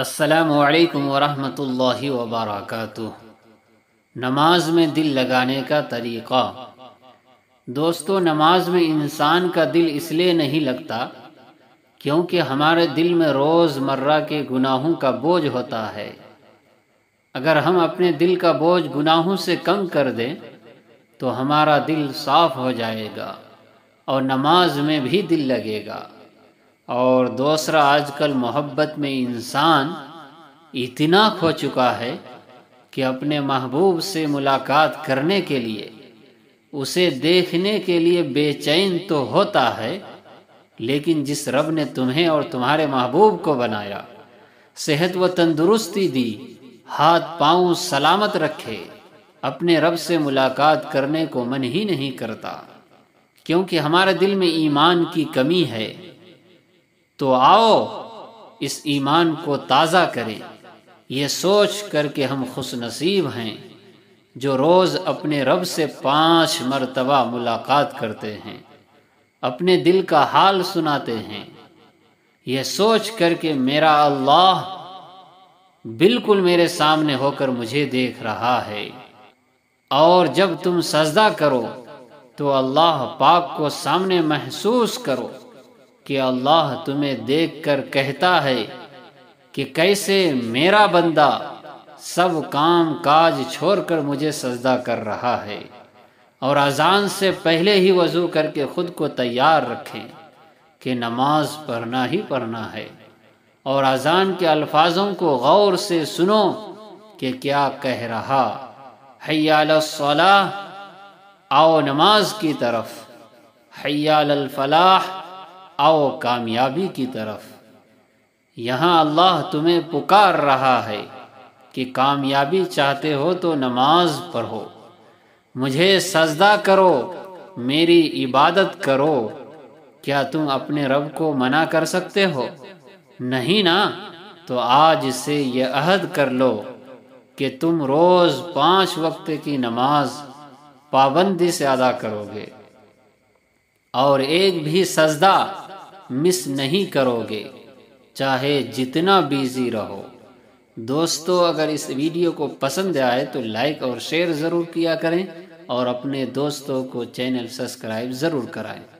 असलकम वरहमतुल्लि वबरक नमाज में दिल लगाने का तरीक़ा दोस्तों नमाज में इंसान का दिल इसलिए नहीं लगता क्योंकि हमारे दिल में रोज़मर्रा के गुनाहों का बोझ होता है अगर हम अपने दिल का बोझ गुनाहों से कम कर दें तो हमारा दिल साफ हो जाएगा और नमाज में भी दिल लगेगा और दूसरा आजकल मोहब्बत में इंसान इतना खो चुका है कि अपने महबूब से मुलाकात करने के लिए उसे देखने के लिए बेचैन तो होता है लेकिन जिस रब ने तुम्हें और तुम्हारे महबूब को बनाया सेहत व तंदुरुस्ती दी हाथ पांव सलामत रखे अपने रब से मुलाकात करने को मन ही नहीं करता क्योंकि हमारे दिल में ईमान की कमी है तो आओ इस ईमान को ताज़ा करें यह सोच करके हम खुश नसीब हैं जो रोज़ अपने रब से पांच मरतबा मुलाकात करते हैं अपने दिल का हाल सुनाते हैं यह सोच करके मेरा अल्लाह बिल्कुल मेरे सामने होकर मुझे देख रहा है और जब तुम सजदा करो तो अल्लाह पाक को सामने महसूस करो कि अल्लाह तुम्हें देखकर कहता है कि कैसे मेरा बंदा सब काम काज छोड़कर मुझे सजदा कर रहा है और अजान से पहले ही वज़ू करके ख़ुद को तैयार रखें कि नमाज पढ़ना ही पढ़ना है और अजान के अल्फाजों को गौर से सुनो कि क्या कह रहा हैयालसलाह आओ नमाज की तरफ फलाह आओ कामयाबी की तरफ यहाँ अल्लाह तुम्हें पुकार रहा है कि कामयाबी चाहते हो तो नमाज पढ़ो मुझे सजदा करो मेरी इबादत करो क्या तुम अपने रब को मना कर सकते हो नहीं ना तो आज से ये अहद कर लो कि तुम रोज़ पांच वक्त की नमाज पाबंदी से अदा करोगे और एक भी सजदा मिस नहीं करोगे चाहे जितना बिजी रहो दोस्तों अगर इस वीडियो को पसंद आए तो लाइक और शेयर ज़रूर किया करें और अपने दोस्तों को चैनल सब्सक्राइब ज़रूर कराएं